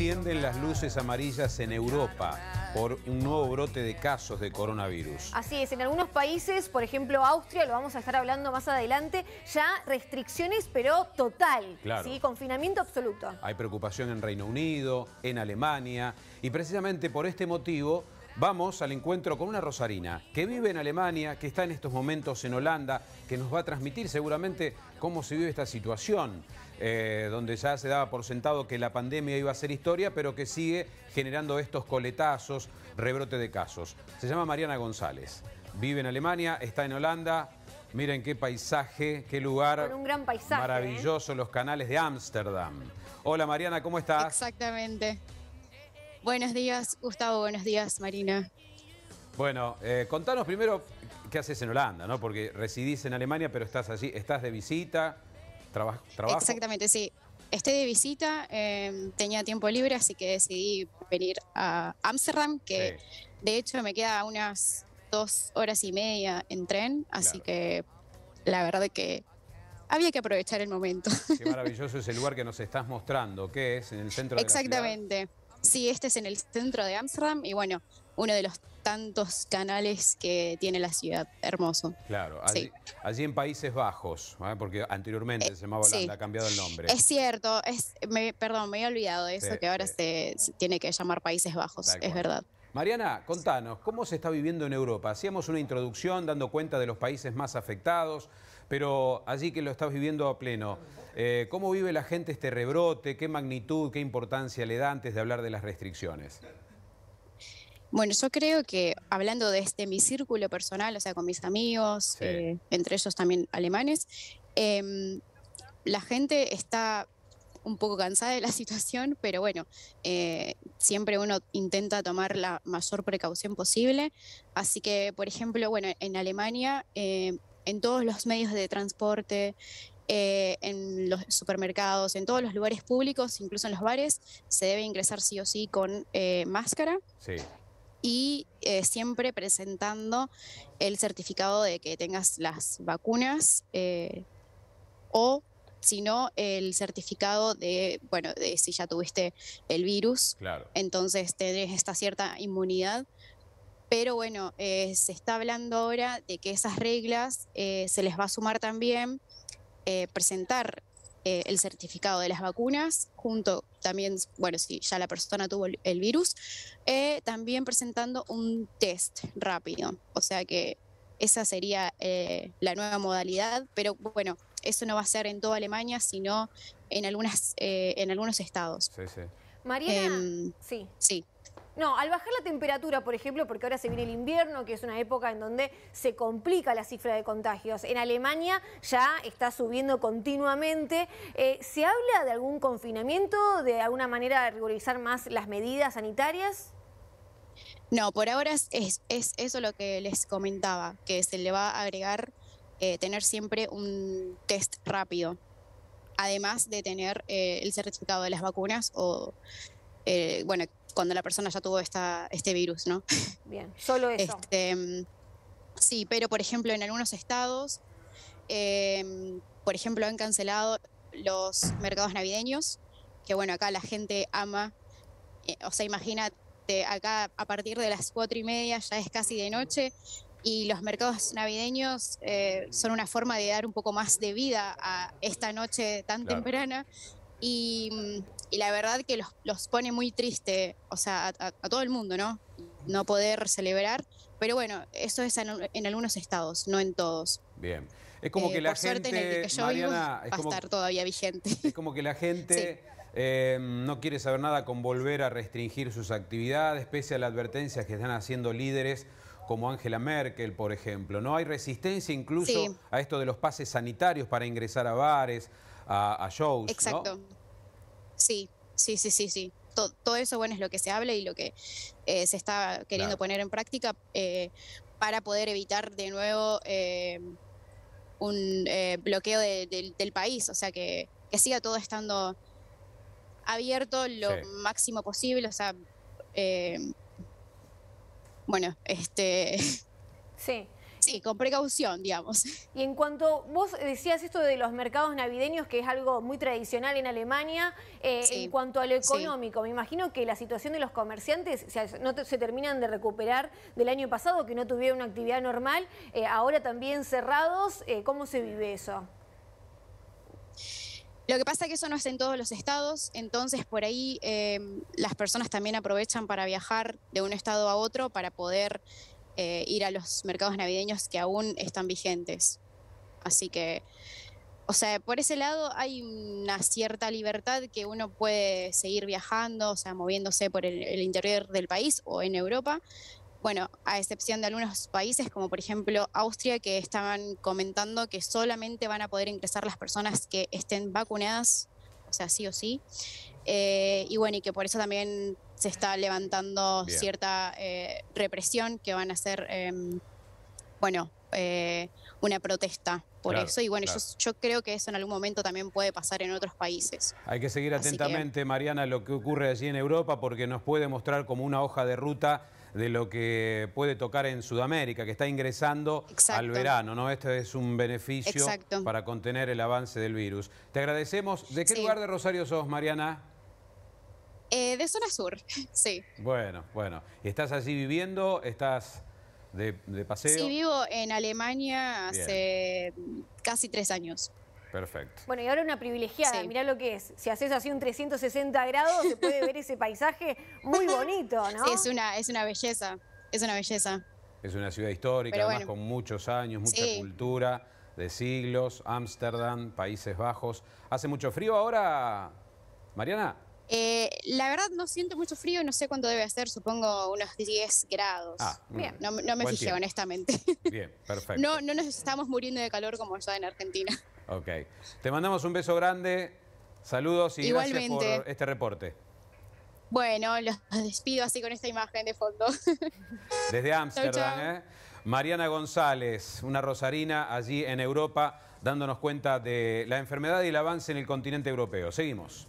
encienden las luces amarillas en Europa por un nuevo brote de casos de coronavirus. Así es, en algunos países, por ejemplo Austria, lo vamos a estar hablando más adelante, ya restricciones pero total, ¿sí? confinamiento absoluto. Hay preocupación en Reino Unido, en Alemania, y precisamente por este motivo Vamos al encuentro con una rosarina que vive en Alemania, que está en estos momentos en Holanda, que nos va a transmitir seguramente cómo se vive esta situación, eh, donde ya se daba por sentado que la pandemia iba a ser historia, pero que sigue generando estos coletazos, rebrote de casos. Se llama Mariana González, vive en Alemania, está en Holanda. Miren qué paisaje, qué lugar gran ¿eh? maravilloso, los canales de Ámsterdam. Hola Mariana, ¿cómo estás? Exactamente. Buenos días, Gustavo. Buenos días, Marina. Bueno, eh, contanos primero qué haces en Holanda, ¿no? Porque residís en Alemania, pero estás allí, estás de visita, ¿Trabajas? Exactamente, sí. Estoy de visita, em, tenía tiempo libre, así que decidí venir a Ámsterdam, que de hecho me queda unas dos horas y media en tren, así que la verdad que había que aprovechar el momento. Qué maravilloso es el lugar que nos estás mostrando, ¿qué es? En el centro de Exactamente. Sí, este es en el centro de Amsterdam y bueno, uno de los tantos canales que tiene la ciudad. Hermoso. Claro, allí, en Países Bajos, ¿eh? porque anteriormente eh, se llamaba Holanda, ha cambiado el nombre. Es cierto, es, me, perdón, me he olvidado de eso, que ahora se, tiene que llamar Países Bajos, es verdad. Mariana, contanos, ¿cómo se está viviendo en Europa? Hacíamos una introducción dando cuenta de los países más afectados, pero allí que lo estás viviendo a pleno, eh, ¿cómo vive la gente este rebrote? ¿Qué magnitud, qué importancia le da antes de hablar de las restricciones? Bueno, yo creo que hablando desde mi círculo personal, o sea, con mis amigos, eh, entre ellos también alemanes, em, la gente está un poco cansada de la situación, pero bueno, eh, siempre uno intenta tomar la mayor precaución posible. Así que, por ejemplo, bueno, en Alemania en todos los medios de transporte, eh, en los supermercados, en todos los lugares públicos, incluso en los bares, se debe ingresar sí o sí con eh, máscara. Y eh, siempre presentando el certificado de que tengas las vacunas o si no el certificado de, bueno, de si ya tuviste el virus. Entonces tenés esta cierta inmunidad pero bueno, eh, se está hablando ahora de que esas reglas eh, se les va a sumar también eh, presentar el certificado de las vacunas, junto también, bueno, si ya la persona tuvo el virus, también presentando un test rápido. O sea que esa sería la nueva modalidad, pero bueno, eso no va a ser en toda Alemania, sino en, algunas, en algunos estados. Sí, sí. Mariana, em, sí. Sí. No, al bajar la temperatura, por ejemplo, porque ahora se viene el invierno, que es una época en donde se complica la cifra de contagios. En Alemania ya está subiendo continuamente. Eh, ¿Se habla de algún confinamiento, de alguna manera de rigorizar más las medidas sanitarias? No, por ahora es, eso lo que les comentaba, que se le va a agregar eh, tener siempre un test rápido, además de tener eh, el certificado de las vacunas o, bueno, cuando la persona ya tuvo esta, este virus, ¿no? Bien, solo eso. Este, mm, sí, pero por ejemplo en algunos estados, em, por ejemplo, han cancelado los mercados navideños, que bueno, acá la gente ama, eh, o sea, imagínate, acá a partir de las cuatro y media ya es casi de noche y los mercados navideños eh, son una forma de dar un poco más de vida a esta noche tan temprana y, la verdad que los, los, pone muy triste, o sea, a, todo el mundo, ¿no? No poder celebrar, pero bueno, eso es en, algunos estados, no en todos. Bien. Es como eh, que la gente. a estar todavía vigente. Es como que la gente eh, no quiere saber nada con volver a restringir sus actividades, pese a las advertencias que están haciendo líderes como Angela Merkel, por ejemplo. No hay resistencia incluso a esto de los pases sanitarios para ingresar a bares, a, a shows. Exacto. Sí, sí, sí, sí, sí. Todo, eso, bueno, es lo que se habla y lo que eh, se está queriendo poner en práctica eh, para poder evitar de nuevo eh, un bloqueo del país, o sea, que, siga todo estando abierto lo máximo posible, o sea, bueno, este... Sí, sí, con precaución, digamos. Y en cuanto vos decías esto de los mercados navideños, que es algo muy tradicional en Alemania, eh, en cuanto a lo económico, me imagino que la situación de los comerciantes no se terminan de recuperar del año pasado, que no tuvieron una actividad normal, eh, ahora también cerrados, eh, ¿cómo se vive eso? Lo que pasa es que eso no es en todos los estados, entonces por ahí las personas también aprovechan para viajar de un estado a otro para poder eh, ir a los mercados navideños que aún están vigentes. Así que, o sea, por ese lado hay una cierta libertad que uno puede seguir viajando, o sea, moviéndose por el, interior del país o en Europa. Bueno, a excepción de algunos países, como por ejemplo Austria, que estaban comentando que solamente van a poder ingresar las personas que estén vacunadas, o sea, sí o sí. Eh, y bueno, y que por eso también se está levantando cierta eh, represión que van a ser, em, bueno, eh, una protesta por eso. Y bueno, yo, creo que eso en algún momento también puede pasar en otros países. Hay que seguir atentamente, Mariana, lo que ocurre allí en Europa porque nos puede mostrar como una hoja de ruta de lo que puede tocar en Sudamérica, que está ingresando al verano, ¿no? Este es un beneficio para contener el avance del virus. Te agradecemos. ¿De qué lugar de Rosario sos, Mariana? Eh, de zona sur, sí. Bueno, bueno. ¿Y ¿Estás así viviendo? ¿Estás de, paseo? Sí, vivo en Alemania hace casi tres años. Perfecto. Bueno, y ahora una privilegiada, mirá lo que es. Si haces así un 360 grados, se puede ver ese paisaje muy bonito, ¿no? Sí, es una, es una belleza, es una belleza. Es una ciudad histórica, además con muchos años, mucha cultura de siglos, Ámsterdam, Países Bajos. ¿Hace mucho frío ahora, Mariana? Eh, la verdad no siento mucho frío no sé cuánto debe hacer, supongo unos 10 grados. Ah, bien. No, me fijé, honestamente. Bien, perfecto. No, nos estamos muriendo de calor como ya en Argentina. Ok. Te mandamos un beso grande, saludos y gracias por este reporte. Bueno, los despido así con esta imagen de fondo. Desde Ámsterdam, ¿eh? Mariana González, una rosarina allí en Europa, dándonos cuenta de la enfermedad y el avance en el continente europeo. Seguimos.